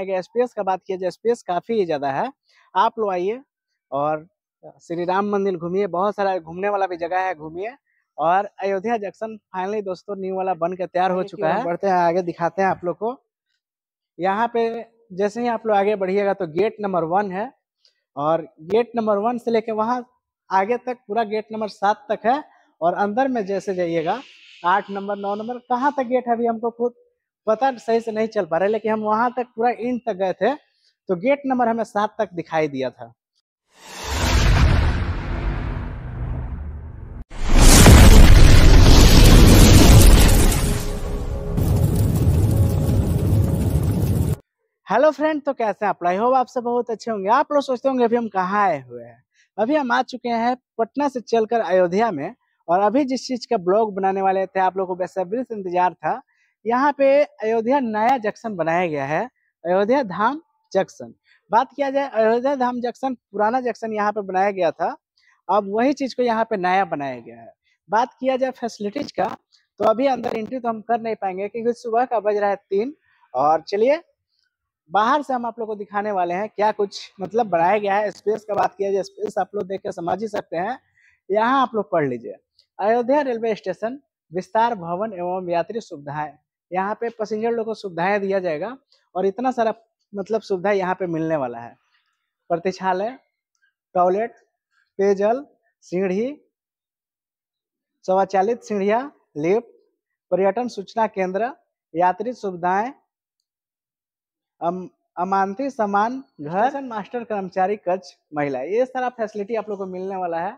अगर स्पेस का बात किया जाए स्पेस काफ़ी ज़्यादा है आप लोग आइए और श्री राम मंदिर घूमिए बहुत सारा घूमने वाला भी जगह है घूमिए और अयोध्या जंक्शन फाइनली दोस्तों न्यू वाला बन के तैयार हो चुका है बढ़ते हैं आगे दिखाते हैं आप लोग को यहाँ पे जैसे ही आप लोग आगे बढ़िएगा तो गेट नंबर वन है और गेट नंबर वन से लेके वहाँ आगे तक पूरा गेट नंबर सात तक है और अंदर में जैसे जाइएगा आठ नंबर नौ नंबर कहाँ तक गेट है अभी हमको खुद पता सही से नहीं चल पा रहा लेकिन हम वहां तक पूरा इंड तक गए थे तो गेट नंबर हमें सात तक दिखाई दिया था हेलो फ्रेंड तो कैसे हैं आप आई होप आपसे बहुत अच्छे होंगे आप लोग सोचते होंगे अभी हम कहाँ आए हुए हैं अभी हम आ चुके हैं पटना से चलकर अयोध्या में और अभी जिस चीज़ का ब्लॉग बनाने वाले थे आप लोगों को बेसब्री से इंतजार था यहाँ पे अयोध्या नया जंक्शन बनाया गया है अयोध्या धाम जंक्शन बात किया जाए अयोध्या धाम जंक्शन पुराना जंक्शन यहाँ पे बनाया गया था अब वही चीज को यहाँ पे नया बनाया गया है बात किया जाए फैसिलिटीज का तो अभी अंदर एंट्री तो हम कर नहीं पाएंगे क्योंकि सुबह का बज रहा है तीन और चलिए बाहर से हम आप लोग को दिखाने वाले हैं क्या कुछ मतलब बनाया गया है स्पेस का बात किया जाए स्पेस आप लोग देख कर समझ ही सकते हैं यहाँ आप लोग पढ़ लीजिए अयोध्या रेलवे स्टेशन विस्तार भवन एवं यात्री सुविधाएं यहाँ पे पैसेंजर लोग को सुविधाएं दिया जाएगा और इतना सारा मतलब सुविधा यहाँ पे मिलने वाला है प्रतिशालय टॉयलेट पेयजल सीढ़ी स्वचालित सीढ़िया लिफ्ट पर्यटन सूचना केंद्र यात्री सुविधाएं अम, अमानती सामान घर मास्टर कर्मचारी कच्छ महिला ये सारा फैसिलिटी आप लोग को मिलने वाला है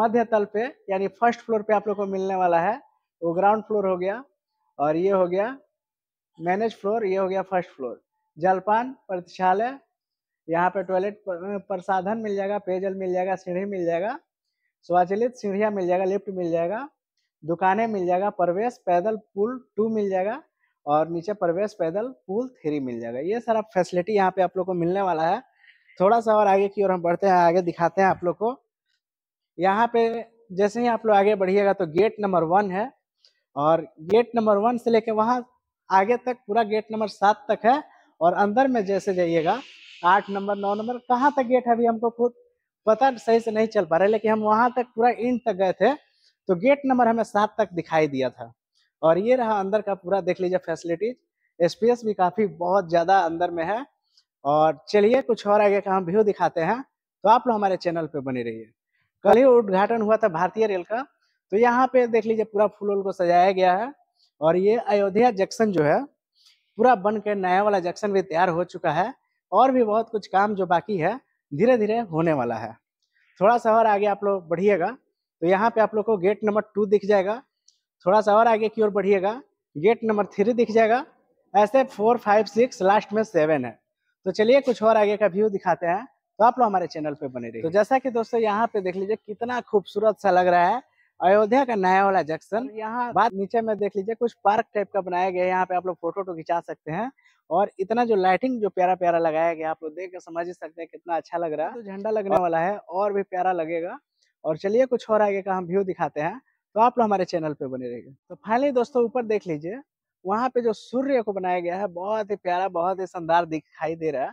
मध्य तल पे यानी फर्स्ट फ्लोर पे आप लोग को मिलने वाला है वो ग्राउंड फ्लोर हो गया और ये हो गया मैनेज फ्लोर ये हो गया फर्स्ट फ्लोर जलपान प्रतिशालय यहाँ पे टॉयलेट प्रसाधन मिल जाएगा पेयजल मिल जाएगा सीढ़ी मिल जाएगा स्वचलित सीढ़ियाँ मिल जाएगा लिफ्ट मिल जाएगा दुकानें मिल जाएगा प्रवेश पैदल पुल टू मिल जाएगा और नीचे प्रवेश पैदल पुल थ्री मिल जाएगा ये सारा फैसिलिटी यहाँ पे आप लोग को मिलने वाला है थोड़ा सा और आगे की ओर हम बढ़ते हैं आगे दिखाते हैं आप लोग को यहाँ पे जैसे ही आप लोग आगे बढ़िएगा तो गेट नंबर वन है और गेट नंबर वन से लेके वहाँ आगे तक पूरा गेट नंबर सात तक है और अंदर में जैसे जाइएगा आठ नंबर नौ नंबर कहाँ तक गेट है अभी हमको खुद पता सही से नहीं चल पा रहा है लेकिन हम वहाँ तक पूरा इंड तक गए थे तो गेट नंबर हमें सात तक दिखाई दिया था और ये रहा अंदर का पूरा देख लीजिए फैसिलिटीज स्पेस भी काफ़ी बहुत ज़्यादा अंदर में है और चलिए कुछ और आगे का हम व्यू दिखाते हैं तो आप लोग हमारे चैनल पर बने रहिए कल ही उद्घाटन हुआ था भारतीय रेल का तो यहाँ पे देख लीजिए पूरा फूल को सजाया गया है और ये अयोध्या जंक्शन जो है पूरा बन के नया वाला जंक्शन भी तैयार हो चुका है और भी बहुत कुछ काम जो बाकी है धीरे धीरे होने वाला है थोड़ा सा और आगे आप लोग बढ़िएगा तो यहाँ पे आप लोग को गेट नंबर टू दिख जाएगा थोड़ा सा और आगे की ओर बढ़िएगा गेट नंबर थ्री दिख जाएगा ऐसे फोर फाइव सिक्स लास्ट में सेवन है तो चलिए कुछ और आगे का व्यू दिखाते हैं तो आप लोग हमारे चैनल पे बने रहिए तो जैसा कि दोस्तों यहाँ पे देख लीजिए कितना खूबसूरत सा लग रहा है अयोध्या का नया वाला जंक्शन यहाँ बात नीचे में देख लीजिए कुछ पार्क टाइप का बनाया गया है यहाँ पे आप लोग फोटो तो खिंचा सकते हैं और इतना जो लाइटिंग जो प्यारा प्यारा लगाया गया आप लोग देख कर समझ ही सकते हैं कितना अच्छा लग रहा है तो झंडा लगने वाला है और भी प्यारा लगेगा और चलिए कुछ और आगे का हम व्यू दिखाते हैं तो आप लोग हमारे चैनल पे बने रहिएगा तो फाइनली दोस्तों ऊपर देख लीजिए वहाँ पे जो सूर्य को बनाया गया है बहुत ही प्यारा बहुत ही शानदार दिखाई दे रहा है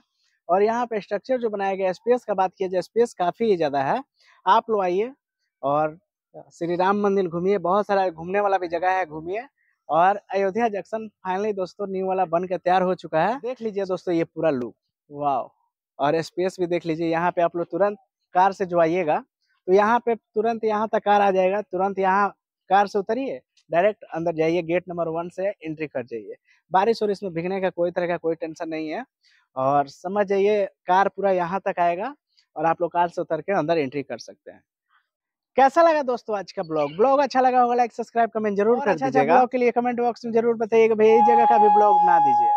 और यहाँ पे स्ट्रक्चर जो बनाया गया स्पेस का बात किया जाए स्पेस काफी ज्यादा है आप लोग आइए और श्री राम मंदिर घूमिए बहुत सारा घूमने वाला भी जगह है घूमिए और अयोध्या जंक्शन फाइनली दोस्तों न्यू वाला बन के तैयार हो चुका है देख लीजिए दोस्तों ये पूरा लुक वाह और स्पेस भी देख लीजिए यहाँ पे आप लोग तुरंत कार से जो आइएगा तो यहाँ पे तुरंत यहाँ तक कार आ जाएगा तुरंत यहाँ कार से उतरिए डायरेक्ट अंदर जाइए गेट नंबर वन से एंट्री कर जाइए बारिश और इसमें भीगने का कोई तरह का कोई टेंशन नहीं है और समझ जाइए कार पूरा यहाँ तक आएगा और आप लोग कार से उतर के अंदर एंट्री कर सकते हैं कैसा लगा दोस्तों आज का ब्लॉग ब्लॉग अच्छा लगा होगा लाइक सब्सक्राइब कमेंट जरूर कर अच्छा दीजिएगा ब्लॉग के लिए कमेंट बॉक्स में जरूर बताइएगा भैया इस जगह का भी ब्लॉग बना दीजिए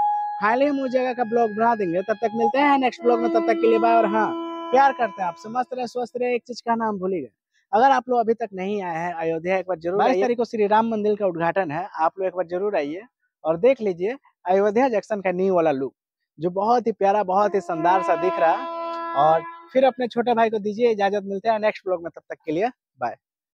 हाल ही हम उस जगह का ब्लॉग बना देंगे तब तक मिलते हैं नेक्स्ट ब्लॉग में तब तक के लिए बाय और हाँ प्यार करते हैं आप समस्त रहे स्वस्थ रहे एक चीज का नाम भूलिएगा अगर आप लोग अभी तक नहीं आए हैं अयोध्या एक बार जरूर बाईस तारीख को श्री राम मंदिर का उद्घाटन है आप लोग एक बार जरूर आइए और देख लीजिए अयोध्या जंक्शन का न्यू वाला लुक जो बहुत ही प्यारा बहुत ही शानदार सा दिख रहा और फिर अपने छोटे भाई को दीजिए इजाजत मिलते हैं नेक्स्ट ब्लॉग में तब तक के लिए Bye.